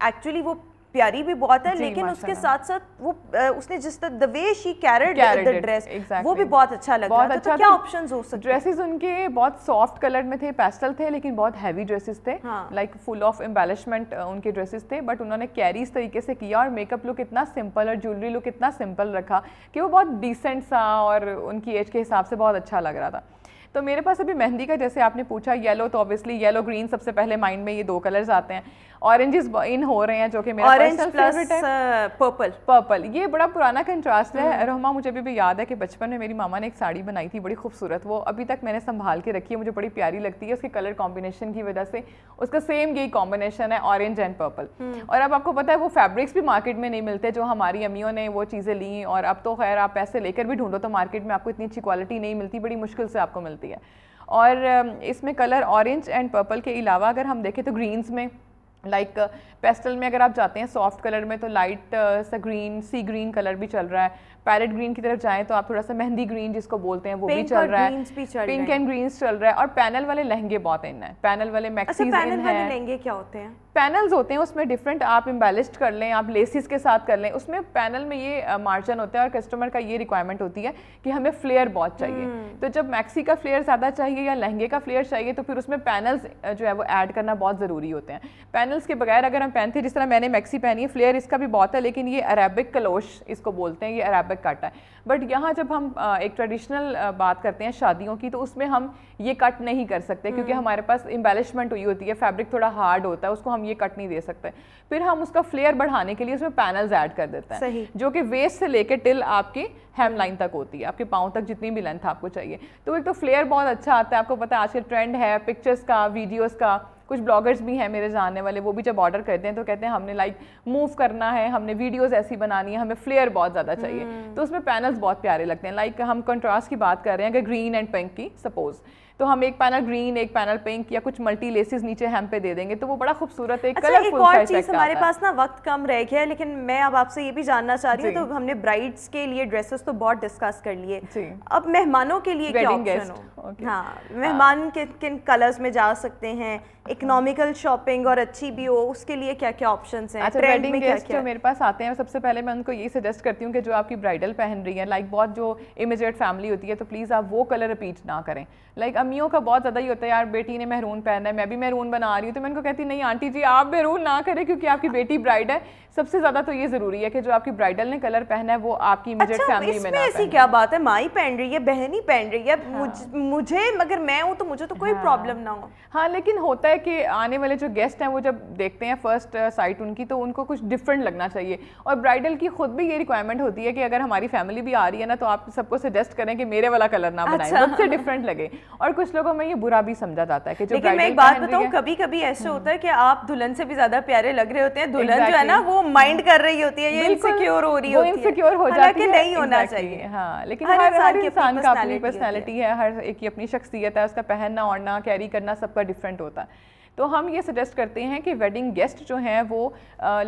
एक्चुअली वो प्यारी भी बहुत है लेकिन उसके साथ साथ वो उसने जिस तरह वे शी ड्रेस वो भी बहुत अच्छा लगा बहुत तो, तो अच्छा क्या ऑप्शन तो हो सकते ड्रेसेस उनके बहुत सॉफ्ट कलर में थे पेस्टल थे लेकिन बहुत हैवी ड्रेसेस थे लाइक फुल ऑफ एम्बेलिशमेंट उनके ड्रेसेस थे बट उन्होंने कैरी इस तरीके से किया और मेकअप लुक इतना सिंपल और ज्वेलरी लुक इतना सिंपल रखा कि वो बहुत डिसेंट सा और उनकी एज के हिसाब से बहुत अच्छा लग रहा था तो मेरे पास अभी मेहंदी का जैसे आपने पूछा येलो तो ऑब्वियसली येलो ग्रीन सबसे पहले माइंड में ये दो कलर्स आते हैं ऑरेंजेस इन हो रहे हैं जो कि मेरा ऑरेंज प्लस पर्पल पर्पल ये बड़ा पुराना कंट्रास्ट है हम्म। रहमा मुझे अभी भी याद है कि बचपन में मेरी मामा ने एक साड़ी बनाई थी बड़ी खूबसूरत वो अभी तक मैंने संभाल के रखी है मुझे बड़ी प्यारी लगती है उसके कलर कॉम्बिनेशन की वजह से उसका सेम यही कॉम्बिनेशन है ऑरेंज एंड पर्पल और अब आपको पता है वो फैब्रिक्स भी मार्केट में नहीं मिलते जो हमारी अमियों ने वो चीज़ें ली और अब तो खैर आप पैसे लेकर भी ढूंढो तो मार्केट में आपको इतनी अच्छी क्वालिटी नहीं मिलती बड़ी मुश्किल से आपको मिलती मिलती है और इसमें कलर ऑरेंज एंड पर्पल के अलावा अगर हम देखें तो ग्रीन्स में लाइक like, पेस्टल में अगर आप जाते हैं सॉफ्ट कलर में तो लाइट सा ग्रीन सी ग्रीन कलर भी चल रहा है पैरेट ग्रीन की तरफ जाएं तो आप थोड़ा सा मेहंदी ग्रीन जिसको बोलते हैं वो भी चल रहा है पिंक एंड ग्रीन चल रहा है और पैनल वाले लहंगे बहुत इन है पैनल वाले मैक्सीज अच्छा, लहंगे क्या होते हैं पैनल्स होते हैं उसमें डिफरेंट आप एम्बेलिस्ड कर लें आप लेसिस के साथ कर लें उसमें पैनल में ये मार्जिन होता है और कस्टमर का ये रिक्वायरमेंट होती है कि हमें फ्लेयर बहुत चाहिए हम्म। तो जब मैक्सी का फ्लेयर ज़्यादा चाहिए या लहंगे का फ्लेयर चाहिए तो फिर उसमें पैनल्स जो है वो ऐड करना बहुत ज़रूरी होते हैं पैनल्स के बगैर अगर हम पहनते जिस तरह मैंने मैक्सी पहनी है फ्लेयर इसका भी बहुत है लेकिन ये अरेबिक कलोश इसको बोलते हैं ये अरेबिक काटा है बट यहाँ जब हम एक ट्रेडिशनल बात करते हैं शादियों की तो उसमें हम ये कट नहीं कर सकते क्योंकि हम्म। हमारे पास एम्बेलिशमेंट हुई होती है फैब्रिक थोड़ा हार्ड होता है उसको हम ये कट नहीं दे सकते फिर हम उसका फ्लेयर बढ़ाने के लिए उसमें पैनल्स ऐड कर देते हैं जो कि वेस्ट से लेकर टिल आपकी हेम लाइन तक होती है आपके पाँव तक जितनी भी लेंथ आपको चाहिए तो एक तो फ्लेयर बहुत अच्छा आता है आपको पता है आजकल ट्रेंड है पिक्चर्स का वीडियोस का कुछ ब्लॉगर्स भी हैं मेरे जानने वाले वो भी जब ऑर्डर करते हैं तो कहते हैं हमने लाइक मूव करना है हमने वीडियोस ऐसी बनानी है हमें फ्लेयर बहुत ज़्यादा चाहिए हम्म। तो उसमें पैनल्स बहुत प्यारे लगते हैं लाइक हम कंट्रास्ट की बात कर रहे हैं अगर ग्रीन एंड पिंक की सपोज़ तो हम एक पैनल ग्रीन एक पैनल पिंक या कुछ मल्टी लेसेस नीचे हेम पे दे देंगे तो वो बड़ा खूबसूरत एक अच्छा, एक और चीज़ हमारे पास ना वक्त कम रह गया है लेकिन मैं अब आपसे ये भी जानना चाह रही हूँ तो हमने ब्राइड्स के लिए ड्रेसेस तो बहुत डिस्कस कर लिए अब मेहमानों के लिए क्या ऑप्शन हो हाँ, मेहमान हाँ। किन किन कलर्स में जा सकते हैं इकोनॉमिकल शॉपिंग और अच्छी भी हो उसके लिए क्या क्या ऑप्शन हैं अच्छा मेरे पास आते हैं सबसे पहले मैं उनको ये सजेस्ट करती हूँ कि जो आपकी ब्राइडल पहन रही है लाइक बहुत जो इमिजिएट फैमिली होती है तो प्लीज़ आप वो कलर रिपीट ना करें लाइक अम्मियों का बहुत ज़्यादा ही होता है यार बेटी ने महरून पहना है मैं भी महरून बना रही हूँ तो मैं उनको कहती नहीं आंटी जी आप महरून ना करें क्योंकि आपकी हाँ। बेटी ब्राइड है सबसे ज़्यादा तो ये ज़रूरी है कि जो आपकी ब्राइडल ने कलर पहना है वो आपकी इमिजिएट फैमिली अच्छा, में ना ऐसी क्या बात है माई पहन रही है बहन ही पहन रही है मुझे मगर मैं हूँ तो मुझे तो कोई हाँ, प्रॉब्लम ना हो हाँ लेकिन होता है कि आने वाले जो गेस्ट हैं वो जब देखते हैं फर्स्ट साइट uh, उनकी तो उनको कुछ डिफरेंट लगना चाहिए और ब्राइडल की खुद भी ये रिक्वायरमेंट होती है कि अगर हमारी फैमिली भी आ रही है ना तो आप सबको सजेस्ट करें कि मेरे वाला कलर ना बनाए अच्छा। सबसे डिफरेंट लगे और कुछ लोगों में ये बुरा भी समझा जाता है कि जो लेकिन मैं एक बात बताऊँ कभी कभी ऐसे हाँ। होता है कि आप दुल्हन से भी ज्यादा प्यारे लग रहे होते हैं दुल्हन जो है ना वो माइंड कर रही होती है ये इनसिक्योर हो रही है इनसिक्योर हो जाती है नहीं होना चाहिए हाँ लेकिन हर इंसान की अपनी पर्सनैलिटी है हर एक की अपनी शख्सियत है उसका पहनना ओढ़ना कैरी करना सबका डिफरेंट होता है तो हम ये सजेस्ट करते हैं कि वेडिंग गेस्ट जो हैं वो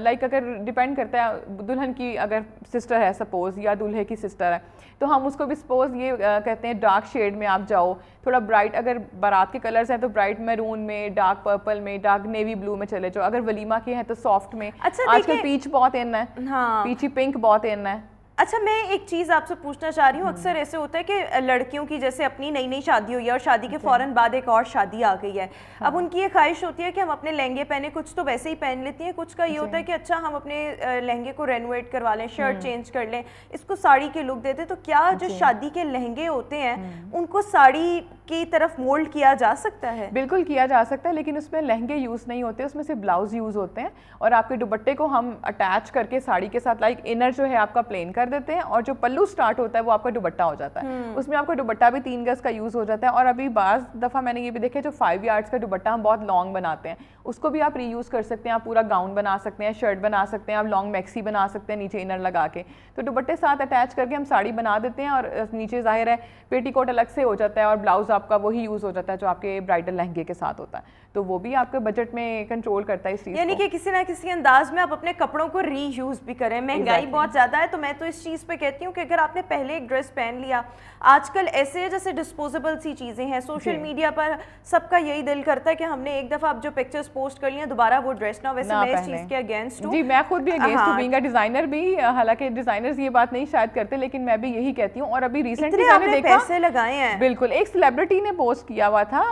लाइक अगर डिपेंड करता है दुल्हन की अगर सिस्टर है सपोज़ या दूल्हे की सिस्टर है तो हम उसको भी सपोज़ ये आ, कहते हैं डार्क शेड में आप जाओ थोड़ा ब्राइट अगर बारात के कलर्स हैं तो ब्राइट मैरून में डार्क पर्पल में डार्क नेवी ब्लू में चले जाओ अगर वलीमा के हैं तो सॉफ्ट में अच्छा, आजकल पीच बहुत इन है हाँ। पीची पिंक बहुत इन है अच्छा मैं एक चीज़ आपसे पूछना चाह रही हूँ अक्सर हम्म। ऐसे होता है कि लड़कियों की जैसे अपनी नई नई शादी हुई है और शादी के फ़ौरन बाद एक और शादी आ गई है अब हाँ। उनकी ये ख्वाहिश होती है कि हम अपने लहंगे पहने कुछ तो वैसे ही पहन लेती हैं कुछ का ये होता है कि अच्छा हम अपने लहंगे को रेनोवेट करवा लें शर्ट हम्म। चेंज कर लें इसको साड़ी के लुक देते तो क्या जो शादी के लहंगे होते हैं हम्म। उनको साड़ी की तरफ मोल्ड किया जा सकता है बिल्कुल किया जा सकता है लेकिन उसमें लहंगे यूज़ नहीं होते उसमें सिर्फ ब्लाउज़ यूज़ होते हैं और आपके दुपट्टे को हम अटैच करके साड़ी के साथ लाइक इनर जो है आपका प्लेन कर कर देते हैं और जो पल्लू स्टार्ट होता है वो आपका दुबट्टा हो जाता है हम्म। उसमें आपका दुबट्टा भी तीन गज का यूज़ हो जाता है और अभी बाज़ दफ़ा मैंने ये भी देखा जो फाइव यार्ड्स का दुबट्टा हम बहुत लॉन्ग बनाते हैं उसको भी आप रीयूज़ कर सकते हैं आप पूरा गाउन बना सकते हैं शर्ट बना सकते हैं आप लॉन्ग मैक्सी बना सकते हैं नीचे इनर लगा के तो दुबट्टे साथ अटैच करके हम साड़ी बना देते हैं और नीचे ज़ाहिर है पेटी अलग से हो जाता है और ब्लाउज़ आपका वही यूज़ हो जाता है जो आपके ब्राइडल लहंगे के साथ होता है तो वो भी आपके बजट में कंट्रोल करता है इस चीज़ यानी कि किसी ना किसी अंदाज में आप अपने कपड़ों को रीयूज भी करें महंगाई exactly. बहुत ज़्यादा है तो मैं तो इस चीज़ पे कहती हूँ कि अगर आपने पहले एक ड्रेस पहन लिया आजकल ऐसे जैसे डिस्पोजेबल सी चीज़ें हैं सोशल मीडिया पर सबका यही दिल करता है कि हमने एक दफ़ा आप जो पिक्चर्स पोस्ट कर लिया दोबारा वो ड्रेस ना वैसे मैं इस चीज़ के अगेंस्ट जी मैं खुद भी अगेंस्ट हूँ बींग हाँ। डिज़ाइनर भी हालांकि डिजाइनर ये बात नहीं शायद करते लेकिन मैं भी यही कहती हूँ और अभी रिसेंटली मैंने देखा पैसे लगाए हैं बिल्कुल एक सेलिब्रिटी ने पोस्ट किया हुआ था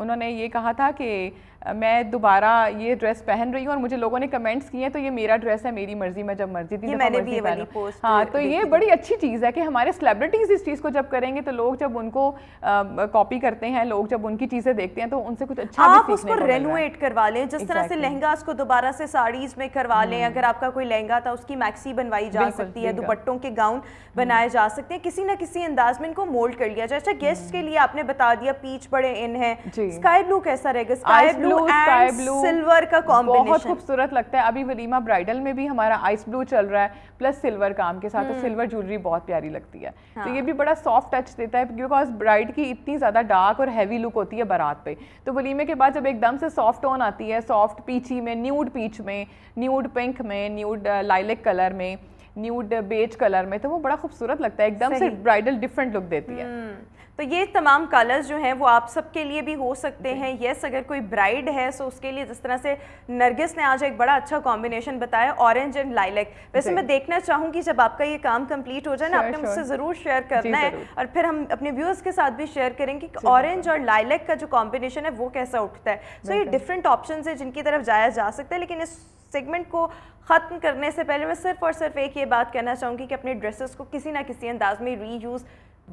उन्होंने ये कहा था que मैं दोबारा ये ड्रेस पहन रही हूँ और मुझे लोगों ने कमेंट्स किए हैं तो ये मेरा ड्रेस है मेरी मर्जी मैं जब मर्जी थी मैंने भी वाली पोस्ट हाँ तो ये बड़ी अच्छी चीज़ है कि हमारे सेलिब्रिटीज़ इस चीज़ को जब करेंगे तो लोग जब उनको कॉपी करते हैं लोग जब उनकी चीज़ें देखते हैं तो उनसे कुछ अच्छा आप उसको रेनोवेट करवा लें जिस तरह से लहंगा उसको दोबारा से साड़ीज़ में करवा लें हम्म। अगर आपका कोई लहंगा था उसकी मैक्सी बनवाई जा सकती है दुपट्टों के गाउन बनाए जा सकते हैं किसी ना किसी अंदाज में इनको मोल्ड कर लिया जाए अच्छा गेस्ट हम्म। के लिए आपने बता दिया पीच बड़े इन है स्काई ब्लू कैसा रहेगा sky blue blue sky blue silver का कॉम्बिनेशन बहुत खूबसूरत लगता है अभी वलीमा ब्राइडल में भी हमारा आइस ब्लू चल रहा है प्लस सिल्वर काम के साथ तो सिल्वर हम्म। ज्वेलरी बहुत प्यारी लगती है तो हाँ। तो ये भी बड़ा सॉफ्ट टच देता है बिकॉज ब्राइड की इतनी ज़्यादा डार्क और हैवी लुक होती है बारात पे तो वलीमे के बाद जब एकदम से सॉफ्ट टोन आती है सॉफ्ट पीची में न्यूड पीच में न्यूड पिंक में न्यूड लाइलिक कलर में न्यूड बेज कलर में तो वो बड़ा खूबसूरत लगता है एकदम से ब्राइडल डिफरेंट लुक देती है हम्म। तो ये तमाम कलर्स जो हैं वो आप सबके लिए भी हो सकते हैं येस अगर कोई ब्राइड है सो उसके लिए जिस तरह से नरगिस ने आज एक बड़ा अच्छा कॉम्बिनेशन बताया ऑरेंज एंड लाइलैक वैसे मैं देखना चाहूँगी जब आपका ये काम कंप्लीट हो जाए ना आपने मुझसे ज़रूर शेयर करना है और फिर हम अपने व्यूअर्स के साथ भी शेयर करेंगे कि ऑरेंज और लाइलैक का जो कॉम्बिनेशन है वो कैसा उठता है सो ये डिफरेंट ऑप्शन है जिनकी तरफ जाया जा सकता है लेकिन इस सेगमेंट को ख़त्म करने से पहले मैं सिर्फ और सिर्फ एक ये बात कहना चाहूँगी कि अपने ड्रेसेस को किसी ना किसी अंदाज में रीयूज़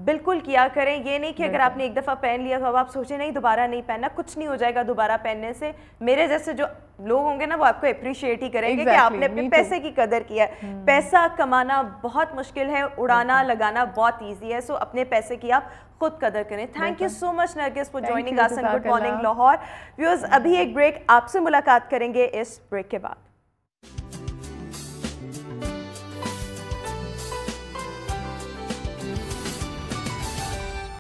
बिल्कुल किया करें ये नहीं कि अगर आपने एक दफ़ा पहन लिया तो अब आप सोचें नहीं दोबारा नहीं पहनना कुछ नहीं हो जाएगा दोबारा पहनने से मेरे जैसे जो लोग होंगे ना वो आपको अप्रिशिएट ही करेंगे exactly, कि आपने अपने पैसे की कदर किया है हम्म। पैसा कमाना बहुत मुश्किल है उड़ाना लगाना बहुत ईजी है सो अपने पैसे की आप खुद कदर करें thank you so much Nargis for joining आसन गुड मॉर्निंग लाहौर व्यूअर्स अभी एक ब्रेक आपसे मुलाकात करेंगे इस ब्रेक के बाद